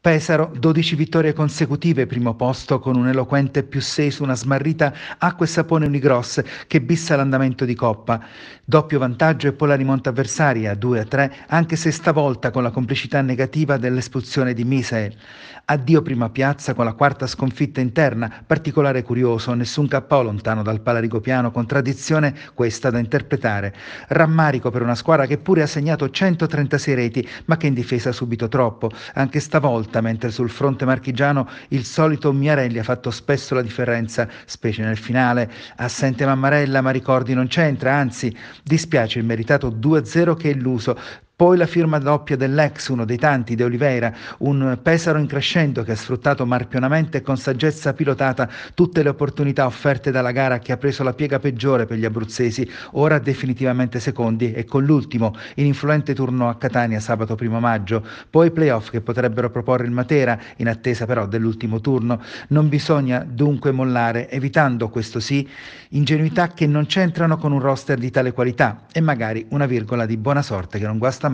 Pesaro, 12 vittorie consecutive, primo posto con un eloquente più 6 su una smarrita acqua e sapone Unigross che bissa l'andamento di Coppa. Doppio vantaggio e poi la rimonta avversaria, 2 a 3, anche se stavolta con la complicità negativa dell'espulsione di Misael. Addio prima piazza con la quarta sconfitta interna, particolare curioso, nessun KO lontano dal palarigopiano, contraddizione questa da interpretare. Rammarico per una squadra che pure ha segnato 136 reti, ma che in difesa ha subito troppo, anche stavolta molta, mentre sul fronte marchigiano il solito Miarelli ha fatto spesso la differenza, specie nel finale. Assente Mammarella, ma ricordi non c'entra, anzi dispiace il meritato 2-0 che è illuso, poi la firma doppia dell'ex, uno dei tanti, De Oliveira, un Pesaro in crescendo che ha sfruttato marpionamente e con saggezza pilotata tutte le opportunità offerte dalla gara che ha preso la piega peggiore per gli abruzzesi, ora definitivamente secondi e con l'ultimo, in influente turno a Catania sabato 1 maggio, poi playoff che potrebbero proporre il Matera, in attesa però dell'ultimo turno. Non bisogna dunque mollare, evitando questo sì, ingenuità che non c'entrano con un roster di tale qualità e magari una virgola di buona sorte che non guasta